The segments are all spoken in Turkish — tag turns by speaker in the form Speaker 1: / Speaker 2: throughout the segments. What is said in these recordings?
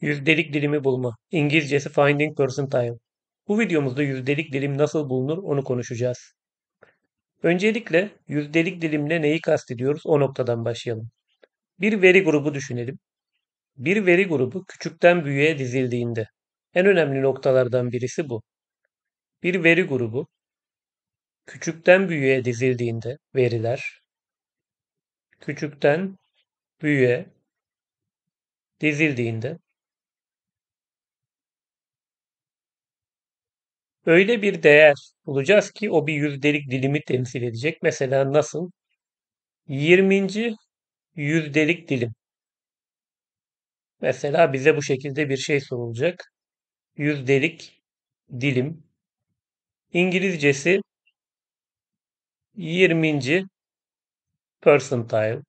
Speaker 1: Yüzdelik dilimi bulma. İngilizcesi Finding Percentile. Bu videomuzda yüzdelik dilim nasıl bulunur onu konuşacağız. Öncelikle yüzdelik dilimle neyi kastediyoruz o noktadan başlayalım. Bir veri grubu düşünelim. Bir veri grubu küçükten büyüğe dizildiğinde en önemli noktalardan birisi bu. Bir veri grubu küçükten büyüğe dizildiğinde veriler küçükten büyüğe dizildiğinde öyle bir değer bulacağız ki o bir yüzdelik dilimi temsil edecek. Mesela nasıl? 20. yüzdelik dilim. Mesela bize bu şekilde bir şey sorulacak. Yüzdelik dilim. İngilizcesi 20. percentile.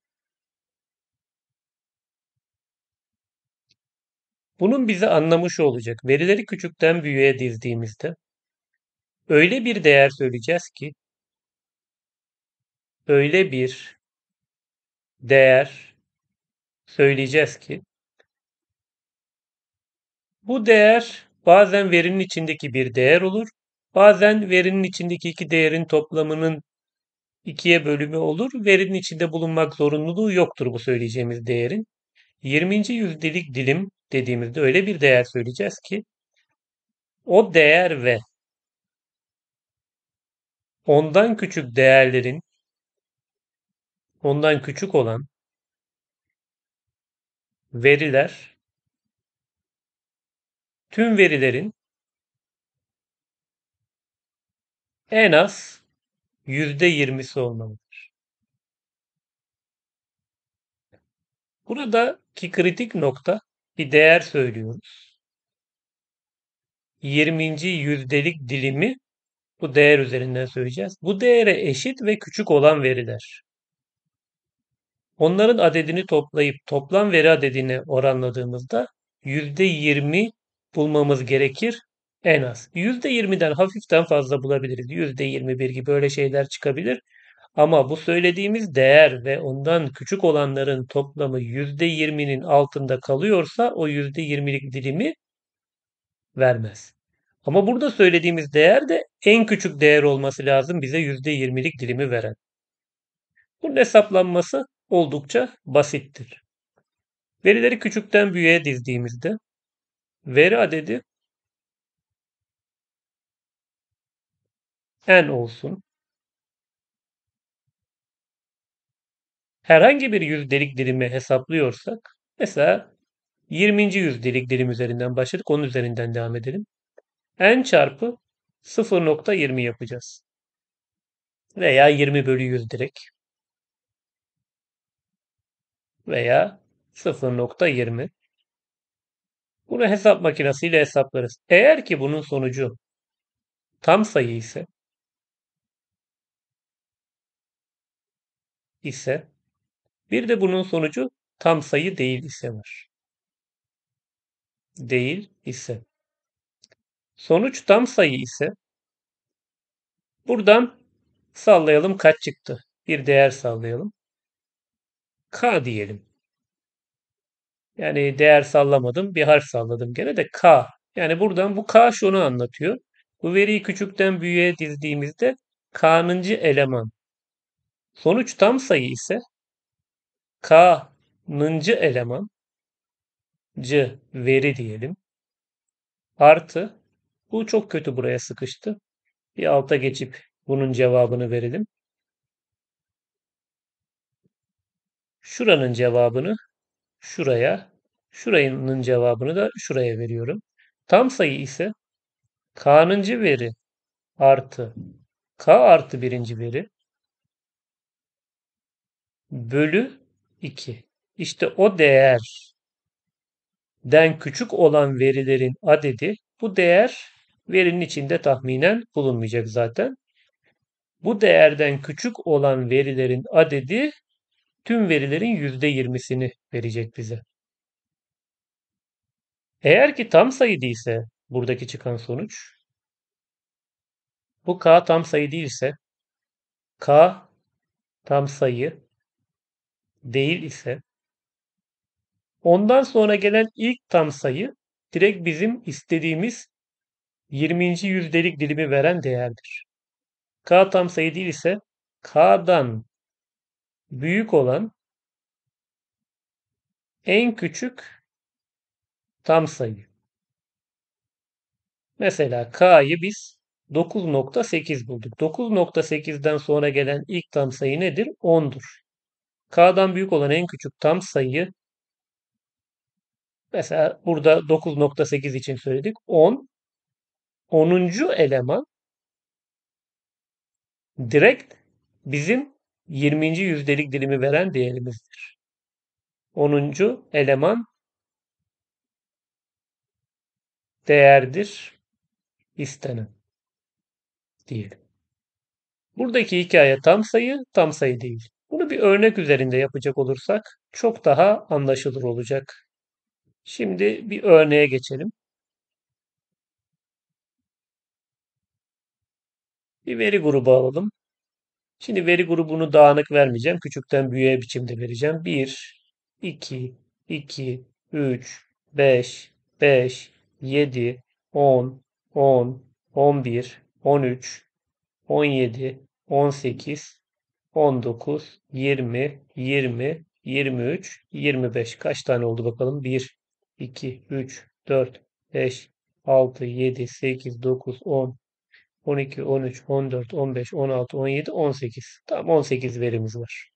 Speaker 1: Bunun bizi anlamış olacak. Verileri küçükten büyüğe dizdiğimizde öyle bir değer söyleyeceğiz ki öyle bir değer söyleyeceğiz ki bu değer bazen verinin içindeki bir değer olur. Bazen verinin içindeki iki değerin toplamının ikiye bölümü olur. Verinin içinde bulunmak zorunluluğu yoktur bu söyleyeceğimiz değerin. 20. yüzdelik dilim dediğimizde öyle bir değer söyleyeceğiz ki o değer ve ondan küçük değerlerin ondan küçük olan veriler tüm verilerin en az yüzde yirmisi olmalıdır. Buradaki kritik nokta bir değer söylüyoruz. 20. yüzdelik dilimi bu değer üzerinden söyleyeceğiz. Bu değere eşit ve küçük olan veriler. Onların adedini toplayıp toplam veri adedini oranladığımızda %20 bulmamız gerekir en az. %20'den hafiften fazla bulabiliriz. %21 gibi böyle şeyler çıkabilir. Ama bu söylediğimiz değer ve ondan küçük olanların toplamı %20'nin altında kalıyorsa o %20'lik dilimi vermez. Ama burada söylediğimiz değer de en küçük değer olması lazım bize %20'lik dilimi veren. Bunun hesaplanması oldukça basittir. Verileri küçükten büyüğe dizdiğimizde veri adedi n olsun. Herhangi bir yüzdelik dilimi hesaplıyorsak mesela 20. yüzdelik dilim üzerinden başladık onun üzerinden devam edelim n çarpı 0.20 yapacağız. Veya 20 bölü 100 direkt. Veya 0.20. Bunu hesap makinesiyle hesaplarız. Eğer ki bunun sonucu tam sayı ise ise bir de bunun sonucu tam sayı değil ise var. Değil ise. Sonuç tam sayı ise buradan sallayalım kaç çıktı. Bir değer sallayalım. K diyelim. Yani değer sallamadım. Bir harf salladım gene de K. Yani buradan bu K şunu anlatıyor. Bu veriyi küçükten büyüğe dizdiğimizde K'nıncı eleman. Sonuç tam sayı ise K'nıncı eleman C veri diyelim. Artı bu çok kötü buraya sıkıştı. Bir alta geçip bunun cevabını verelim. Şuranın cevabını şuraya, şurayının cevabını da şuraya veriyorum. Tam sayı ise k'nıncı veri artı k artı birinci veri bölü 2. İşte o değer den küçük olan verilerin adedi bu değer verinin içinde tahminen bulunmayacak zaten. Bu değerden küçük olan verilerin adedi tüm verilerin %20'sini verecek bize. Eğer ki tam sayı değilse buradaki çıkan sonuç bu k tam sayı değilse k tam sayı değil ise ondan sonra gelen ilk tam sayı direkt bizim istediğimiz 20. yüzdelik dilimi veren değerdir. K tam sayı değil ise K'dan büyük olan en küçük tam sayı. Mesela K'yı biz 9.8 bulduk. 9.8'den sonra gelen ilk tam sayı nedir? 10'dur. K'dan büyük olan en küçük tam sayı mesela burada 9.8 için söyledik 10. 10. eleman direkt bizim 20. yüzdelik dilimi veren değerimizdir. 10. eleman değerdir istenen diyelim. Buradaki hikaye tam sayı, tam sayı değil. Bunu bir örnek üzerinde yapacak olursak çok daha anlaşılır olacak. Şimdi bir örneğe geçelim. Bir veri grubu alalım. Şimdi veri grubunu dağınık vermeyeceğim. Küçükten büyüğe biçimde vereceğim. 1, 2, 2, 3, 5, 5, 7, 10, 10, 11, 13, 17, 18, 19, 20, 20, 23, 25. Kaç tane oldu bakalım? 1, 2, 3, 4, 5, 6, 7, 8, 9, 10, 12, 13, 14, 15, 16, 17, 18. Tam 18 verimiz var.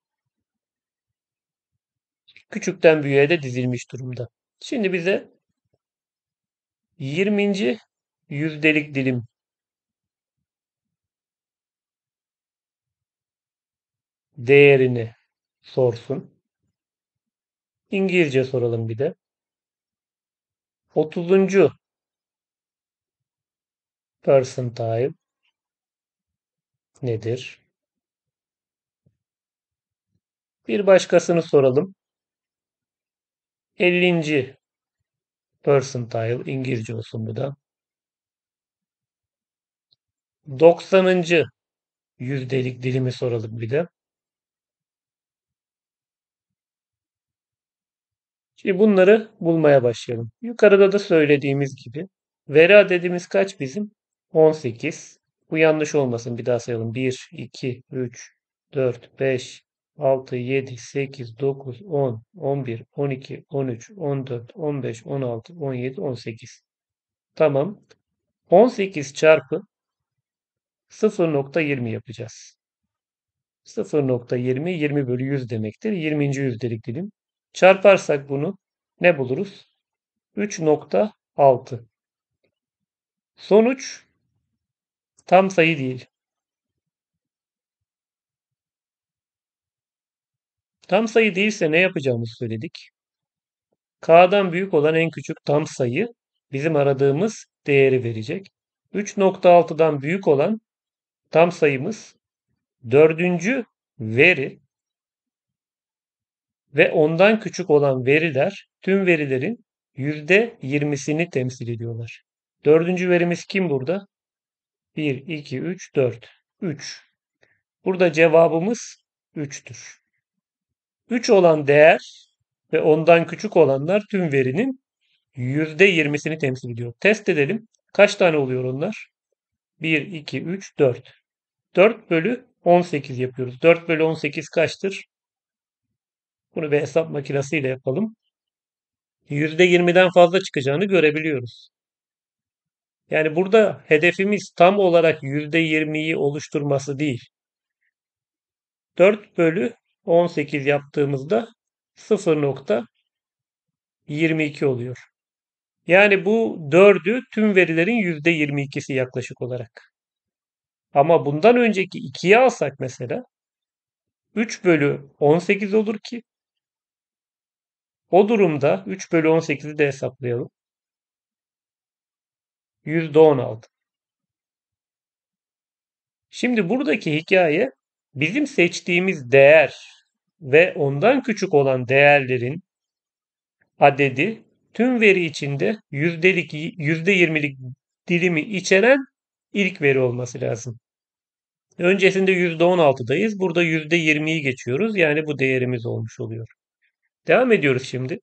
Speaker 1: Küçükten büyüğe de dizilmiş durumda. Şimdi bize 20. yüzdelik dilim değerini sorsun. İngilizce soralım bir de. 30. percentile nedir? Bir başkasını soralım. 50. percentile İngilizce olsun bu da. 90. yüzdelik dilimi soralım bir de. Şimdi bunları bulmaya başlayalım. Yukarıda da söylediğimiz gibi Vera dediğimiz kaç bizim? 18. Bu yanlış olmasın. Bir daha sayalım. 1, 2, 3, 4, 5, 6, 7, 8, 9, 10, 11, 12, 13, 14, 15, 16, 17, 18. Tamam. 18 çarpı 0.20 yapacağız. 0.20 20 bölü 100 demektir. 20. yüzdelik dilim. Çarparsak bunu ne buluruz? 3.6. Sonuç Tam sayı değil. Tam sayı değilse ne yapacağımızı söyledik. K'dan büyük olan en küçük tam sayı bizim aradığımız değeri verecek. 3.6'dan büyük olan tam sayımız dördüncü veri ve ondan küçük olan veriler tüm verilerin %20'sini temsil ediyorlar. Dördüncü verimiz kim burada? 1, 2, 3, 4. 3. Burada cevabımız 3'tür. 3 olan değer ve ondan küçük olanlar tüm verinin %20'sini temsil ediyor. Test edelim. Kaç tane oluyor onlar? 1, 2, 3, 4. 4 bölü 18 yapıyoruz. 4 bölü 18 kaçtır? Bunu bir hesap makinesiyle yapalım. %20'den fazla çıkacağını görebiliyoruz. Yani burada hedefimiz tam olarak %20'yi oluşturması değil. 4 bölü 18 yaptığımızda 0.22 oluyor. Yani bu 4'ü tüm verilerin %22'si yaklaşık olarak. Ama bundan önceki 2'yi alsak mesela 3 bölü 18 olur ki o durumda 3 bölü 18'i de hesaplayalım. %16. Şimdi buradaki hikaye bizim seçtiğimiz değer ve ondan küçük olan değerlerin adedi tüm veri içinde yüzdelik, %20'lik dilimi içeren ilk veri olması lazım. Öncesinde %16'dayız. Burada %20'yi geçiyoruz. Yani bu değerimiz olmuş oluyor. Devam ediyoruz şimdi.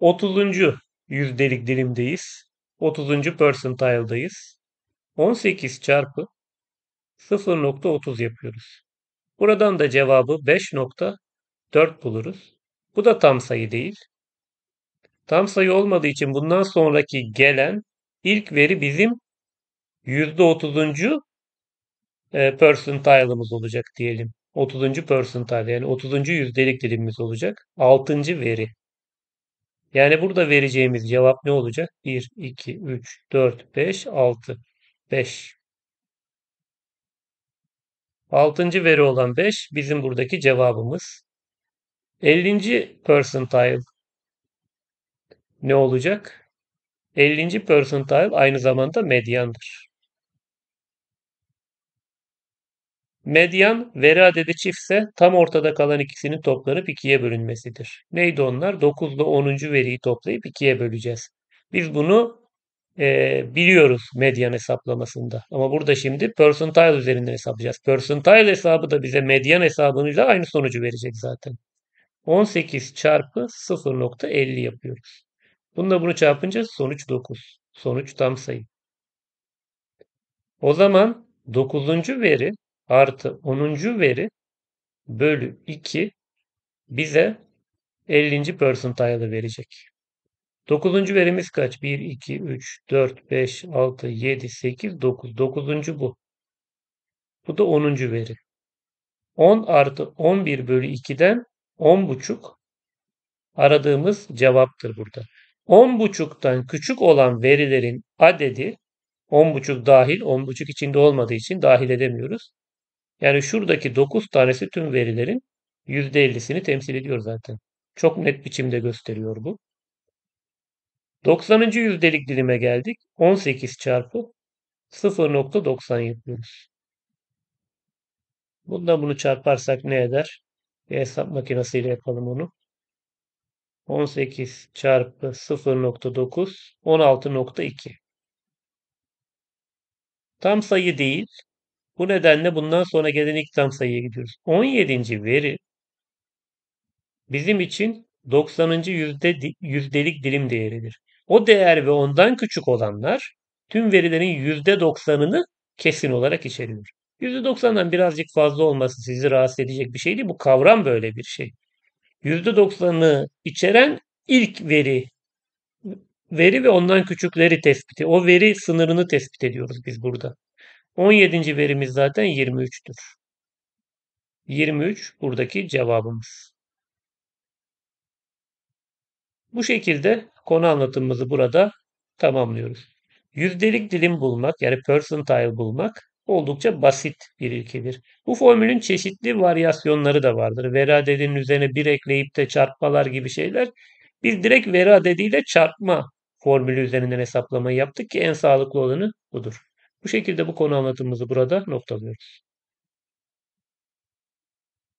Speaker 1: 30. yüzdelik dilimdeyiz. 30. percentile'dayız. 18 çarpı 0.30 yapıyoruz. Buradan da cevabı 5.4 buluruz. Bu da tam sayı değil. Tam sayı olmadığı için bundan sonraki gelen ilk veri bizim %30. E, percentile'ımız olacak diyelim. 30. percentile yani 30. yüzdelik dilimimiz olacak. 6. veri. Yani burada vereceğimiz cevap ne olacak? 1, 2, 3, 4, 5, 6. 5. Altıncı veri olan 5 bizim buradaki cevabımız. 50. percentile ne olacak? 50. percentile aynı zamanda medyandır. Medyan veri adedi çiftse tam ortada kalan ikisinin toplanıp ikiye bölünmesidir. Neydi onlar? 9 ile 10. veriyi toplayıp ikiye böleceğiz. Biz bunu e, biliyoruz medyan hesaplamasında. Ama burada şimdi percentile üzerinden hesaplayacağız. Percentile hesabı da bize medyan hesabınıyla aynı sonucu verecek zaten. 18 çarpı 0.50 yapıyoruz. Bununla bunu çarpınca sonuç 9. Sonuç tam sayı. O zaman 9. veri artı 10. veri bölü 2 bize 50. percentile'ı verecek. 9. verimiz kaç? 1, 2, 3, 4, 5, 6, 7, 8, 9. 9. bu. Bu da 10. veri. 10 artı 11 bölü 2'den buçuk aradığımız cevaptır burada. buçuktan küçük olan verilerin adedi buçuk dahil, buçuk içinde olmadığı için dahil edemiyoruz. Yani şuradaki 9 tanesi tüm verilerin %50'sini temsil ediyor zaten. Çok net biçimde gösteriyor bu. 90. yüzdelik dilime geldik. 18 çarpı 0.90 yapıyoruz. Bundan bunu çarparsak ne eder? Bir hesap makinesiyle yapalım onu. 18 çarpı 0.9 16.2 Tam sayı değil. Bu nedenle bundan sonra gelen ilk tam sayıya gidiyoruz. 17. veri bizim için 90. Yüzde, yüzdelik dilim değeridir. O değer ve ondan küçük olanlar tüm verilerin %90'ını kesin olarak içeriyor. %90'dan birazcık fazla olması sizi rahatsız edecek bir şey değil. Bu kavram böyle bir şey. %90'ı içeren ilk veri veri ve ondan küçükleri tespiti. O veri sınırını tespit ediyoruz biz burada. 17. verimiz zaten 23'tür. 23 buradaki cevabımız. Bu şekilde konu anlatımımızı burada tamamlıyoruz. Yüzdelik dilim bulmak yani percentile bulmak oldukça basit bir ilkedir. Bu formülün çeşitli varyasyonları da vardır. Veri adedinin üzerine bir ekleyip de çarpmalar gibi şeyler. Biz direkt veri adediyle çarpma formülü üzerinden hesaplamayı yaptık ki en sağlıklı olanı budur. Bu şekilde bu konu anlatımımızı burada noktalıyoruz.